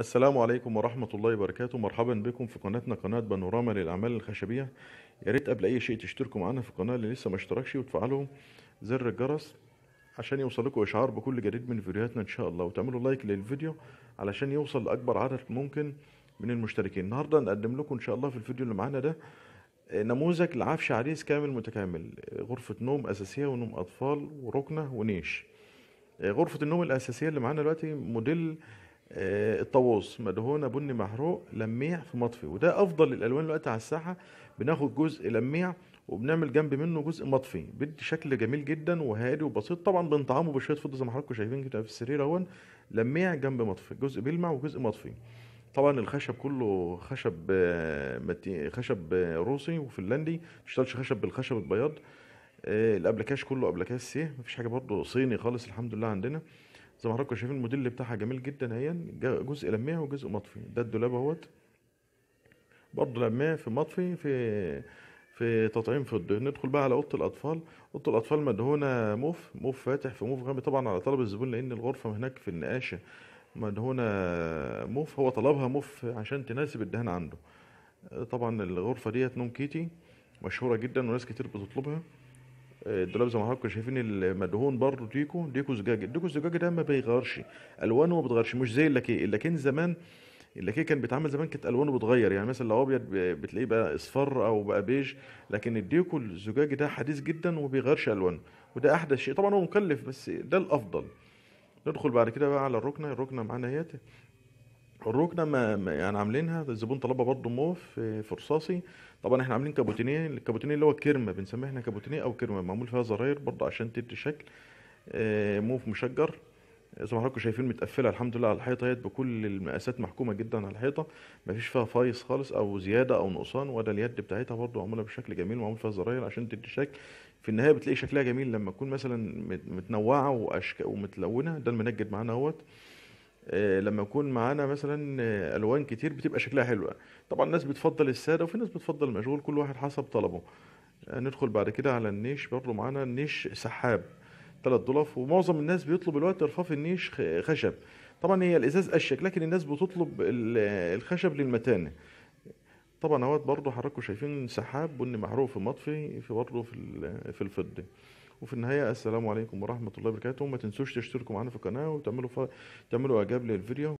السلام عليكم ورحمة الله وبركاته مرحبا بكم في قناتنا قناة بانوراما للأعمال الخشبية يا ريت قبل أي شيء تشتركوا معنا في القناة اللي لسه ما اشتركش وتفعلوا زر الجرس عشان يوصل لكم إشعار بكل جديد من فيديوهاتنا إن شاء الله وتعملوا لايك للفيديو علشان يوصل لأكبر عدد ممكن من المشتركين النهاردة نقدم لكم إن شاء الله في الفيديو اللي معانا ده نموذج لعفش عريس كامل متكامل غرفة نوم أساسية ونوم أطفال وركنة ونيش غرفة النوم الأساسية اللي معانا دلوقتي موديل آه، الطاووس مدهونه بني محروق لميع في مطفي وده افضل الالوان دلوقتي على الساحه بناخد جزء لميع وبنعمل جنب منه جزء مطفي بيدي شكل جميل جدا وهادي وبسيط طبعا بنطعمه بشويه فضه زي ما حضراتكم شايفين كده في السرير اهون لميع جنب مطفي جزء بيلمع وجزء مطفي طبعا الخشب كله خشب آه، خشب آه، روسي وفنلندي ما متشتغلش خشب بالخشب البياض الابلكاش كله ابلكاش سي مفيش حاجه برضه صيني خالص الحمد لله عندنا زي ما حضراتكم شايفين الموديل بتاعها جميل جدا اهي جزء لماع وجزء مطفي ده الدولاب اهوت برضه لماع في مطفي في في تطعيم فضي ندخل بقى على اوضه الاطفال اوضه الاطفال مدهونه موف موف فاتح في موف غامق طبعا على طلب الزبون لان الغرفه هناك في النقاشه مدهونه موف هو طلبها موف عشان تناسب الدهان عنده طبعا الغرفه ديت نوم كيتي مشهوره جدا وناس كتير بتطلبها الدولاب زي ما حضراتكم شايفين المدهون برضه ديكو ديكو زجاجي الديكو الزجاجي ده ما بيغيرش الوانه ما بتغيرش مش زي اللاكيه اللاكيه زمان اللاكيه كان بيتعمل زمان كانت الوانه بتغير يعني مثلا لو ابيض بتلاقيه بقى اصفر او بقى بيج لكن الديكو الزجاجي ده حديث جدا وما بيغيرش الوانه وده احدث شيء طبعا هو مكلف بس ده الافضل ندخل بعد كده بقى على الركنه الركنه معانا اهي الركنه ما يعني عاملينها الزبون طلبها برضه موف في رصاصي طبعا احنا عاملين كابوتينيه الكابوتينيه اللي هو كرمة بنسميه احنا كابوتينيه او كرمه معمول فيها زراير برضه عشان تدي شكل آه، موف مشجر آه، زي ما حضراتكم شايفين متقفله الحمد لله على الحيطه اهيت بكل المقاسات محكومه جدا على الحيطه مفيش فيها فايص خالص او زياده او نقصان ولا اليد بتاعتها برضو معموله بشكل جميل ومعمول فيها زراير عشان تدي شكل في النهايه بتلاقي شكلها جميل لما تكون مثلا متنوعه ومتلونه ده المنجد معانا اهوت آه، لما يكون معانا مثلا آه، الوان كتير بتبقى شكلها حلو طبعا الناس بتفضل الساده وفي ناس بتفضل المشغول كل واحد حسب طلبه آه، ندخل بعد كده على النيش برضه معانا النيش سحاب ثلاث ضلف ومعظم الناس بيطلب الوقت رفاف النيش خشب طبعا هي الازاز اشيك لكن الناس بتطلب الخشب للمتانه طبعا اهوت برضه حضراتكم شايفين سحاب بني محروق في مطفي في برضه في في الفضه وفي النهايه السلام عليكم ورحمه الله وبركاته ما تنسوش تشتركوا معانا في القناه وتعملوا ف... تعملوا اعجاب للفيديو